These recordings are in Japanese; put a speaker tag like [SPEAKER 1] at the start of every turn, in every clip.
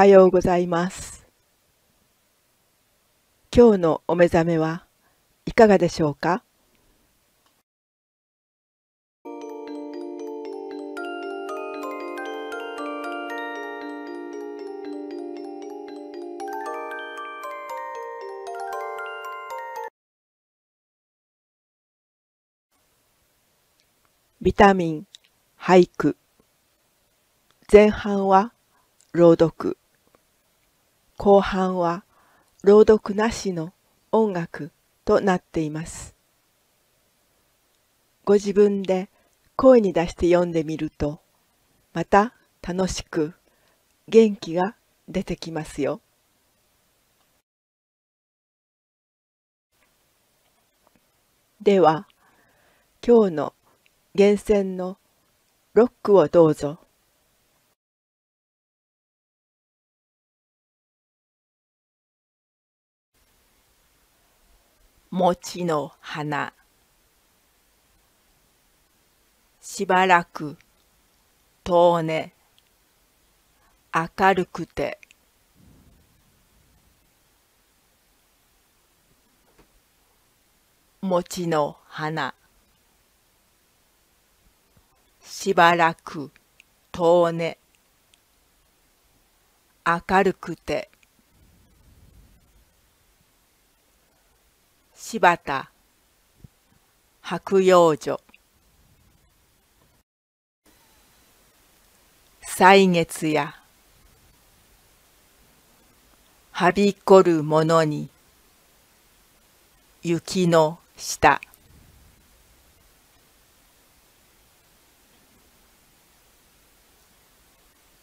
[SPEAKER 1] はようございます。今日のお目覚めはいかがでしょうかビタミン俳句前半は朗読後半は朗読なしの音楽となっています。ご自分で声に出して読んでみると、また楽しく元気が出てきますよ。では、今日の源泉のロックをどうぞ。餅の花しばらく遠ね明るくて餅の花しばらく遠ね明るくて柴田白養女歳月やはびこるものに雪の下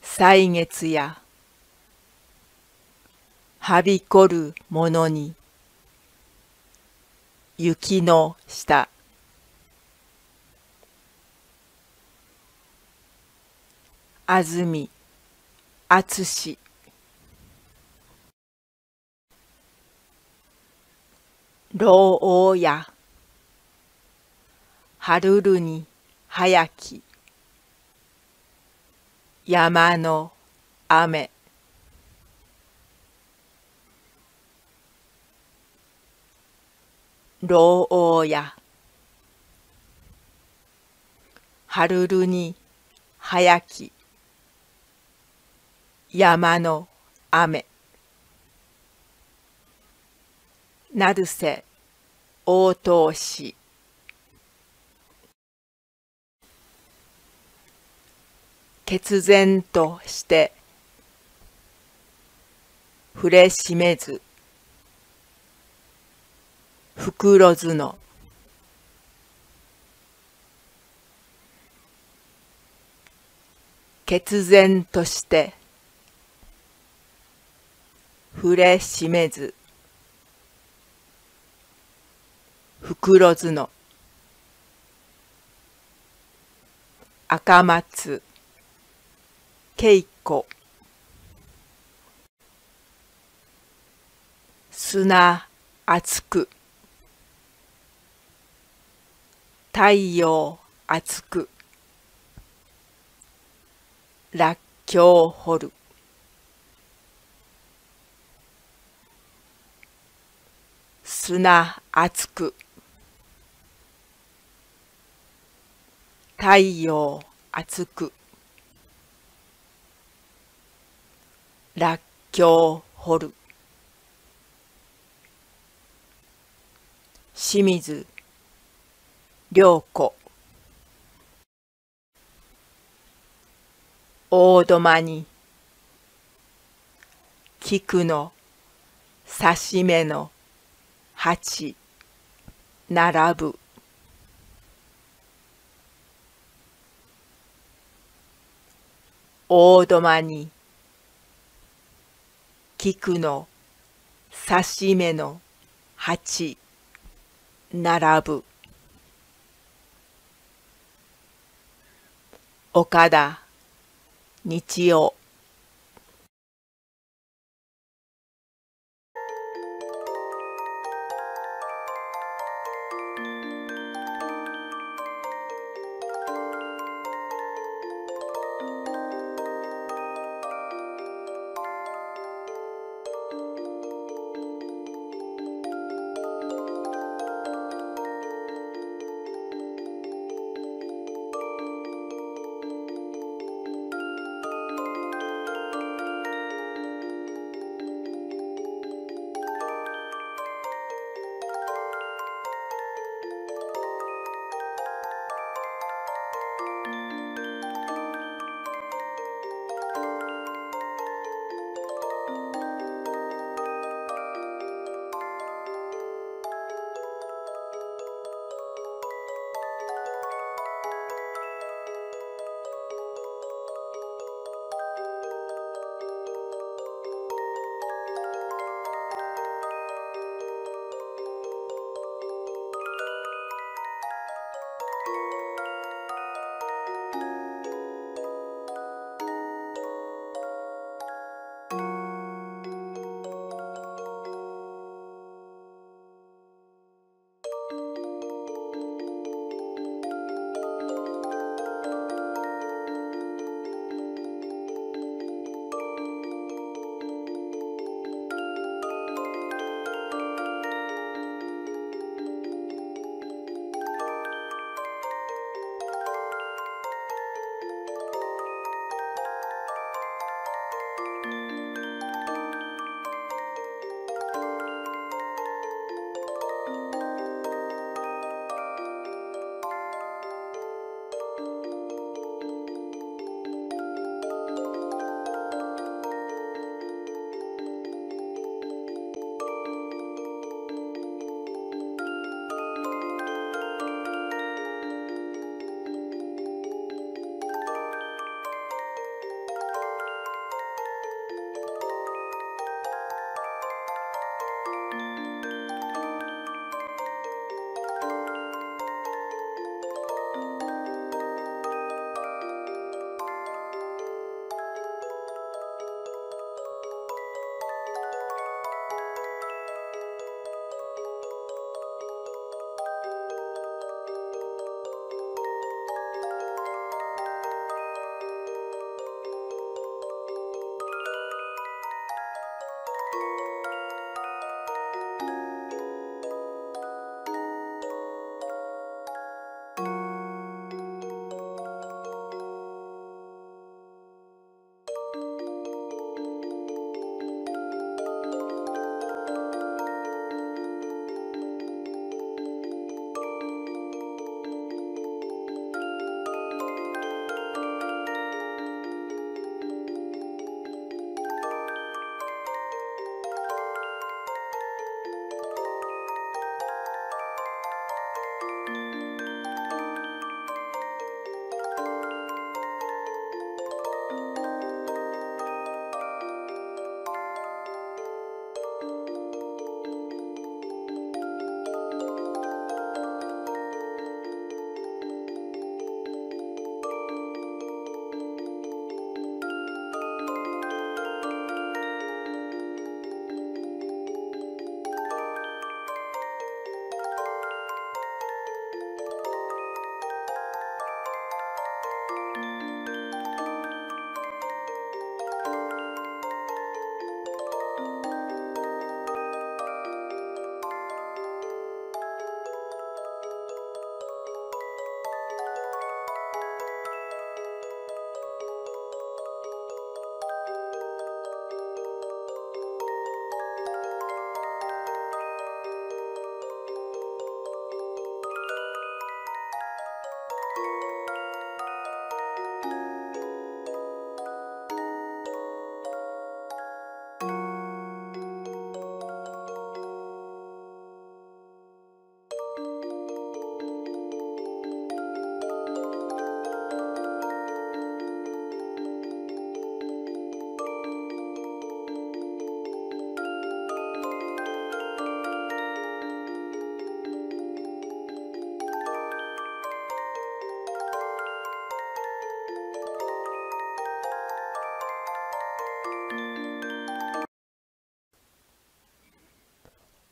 [SPEAKER 1] 歳月やはびこるものに雪の下安住敦史老王や春るに早き山の雨老王やはるるに早き山の雨なるせ応答し決然として触れしめず袋図の決然として触れしめず袋図の赤松稽古砂厚く太陽熱くらっきょう掘る砂熱く太陽熱くらっきょう掘る清水良子大土に菊の刺し目の鉢並ぶ大土に菊の刺し目の鉢並ぶ岡田日曜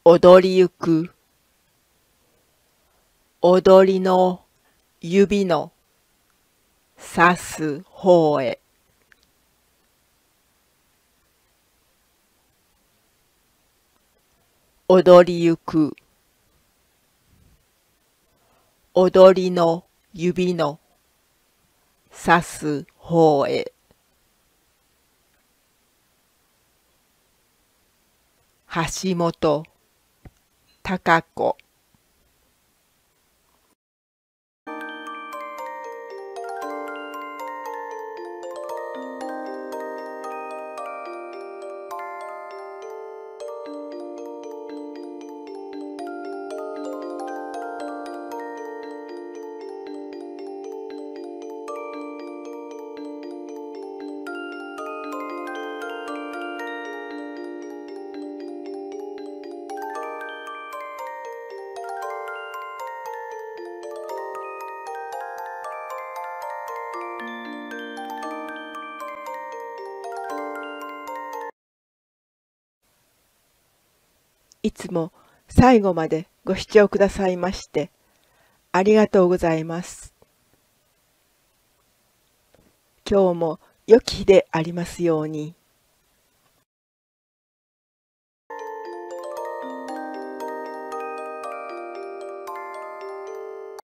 [SPEAKER 1] 踊りゆく踊りの指の刺す方へ踊りゆく踊りの指の刺す方へ橋本高子いつも最後までご視聴くださいまして、ありがとうございます。今日も良き日でありますように。